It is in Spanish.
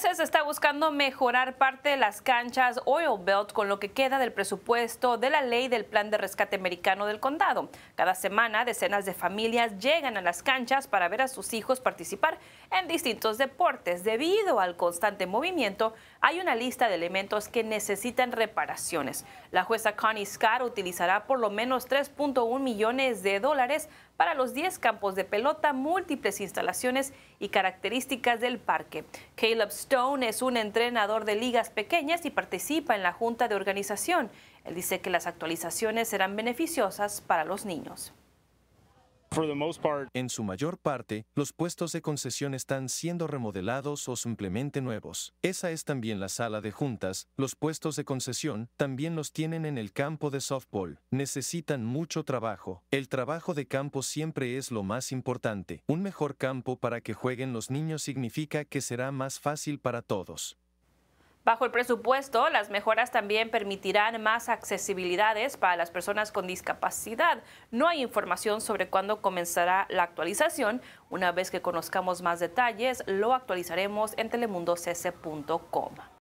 se está buscando mejorar parte de las canchas Oil Belt con lo que queda del presupuesto de la ley del Plan de Rescate Americano del Condado. Cada semana, decenas de familias llegan a las canchas para ver a sus hijos participar en distintos deportes. Debido al constante movimiento, hay una lista de elementos que necesitan reparaciones. La jueza Connie Scar utilizará por lo menos 3.1 millones de dólares para los 10 campos de pelota, múltiples instalaciones y características del parque. Caleb Stone es un entrenador de ligas pequeñas y participa en la junta de organización. Él dice que las actualizaciones serán beneficiosas para los niños. En su mayor parte, los puestos de concesión están siendo remodelados o simplemente nuevos. Esa es también la sala de juntas. Los puestos de concesión también los tienen en el campo de softball. Necesitan mucho trabajo. El trabajo de campo siempre es lo más importante. Un mejor campo para que jueguen los niños significa que será más fácil para todos. Bajo el presupuesto, las mejoras también permitirán más accesibilidades para las personas con discapacidad. No hay información sobre cuándo comenzará la actualización. Una vez que conozcamos más detalles, lo actualizaremos en telemundocc.com.